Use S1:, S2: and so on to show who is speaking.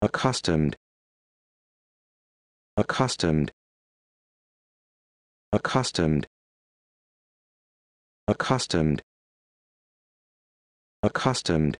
S1: accustomed accustomed accustomed accustomed accustomed